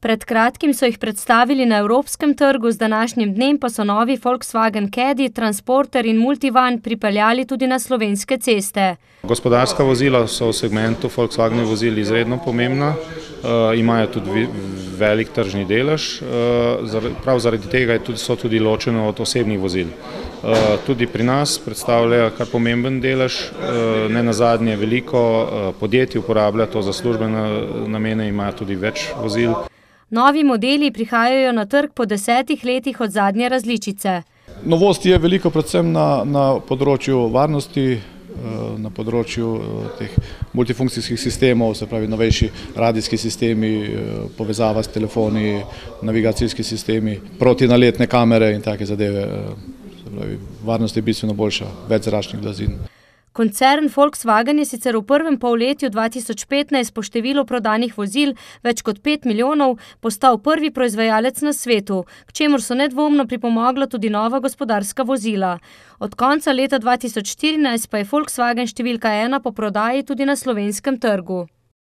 Pred kratkim so jih predstavili na evropskem trgu, z današnjim dnem pa so novi Volkswagen Caddy, Transporter in Multivan pripeljali tudi na slovenske ceste. Gospodarska vozila so v segmentu Volkswagen vozil izredno pomembna, eh, imajo tudi velik tržni delež, eh, prav zaradi tega so tudi ločeno od osebnih vozil. Eh, tudi pri nas predstavljajo kar pomemben delež, ne nazadnje veliko podjetij uporablja to za službene namene, imajo tudi več vozil. Novi modeli prihajajo na trg po desetih letih od zadnje različice. Novost je veliko predvsem na področju varnosti, eh, na področju eh, teh multifunkcijskih sistemov, se pravi novejši radijski sistemi, eh, povezava s telefoni, navigacijski sistemi, protinaletne kamere in take zadeve. Varnost je bistveno boljša, več zračnih glazin. Koncern Volkswagen je sicer v prvem polletju 2015 po številu prodanih vozil več kot 5 milijonov postal prvi proizvajalec na svetu, k čemur so nedvomno pripomogla tudi nova gospodarska vozila. Od konca leta 2014 pa je Volkswagen številka ena po prodaji tudi na slovenskem trgu.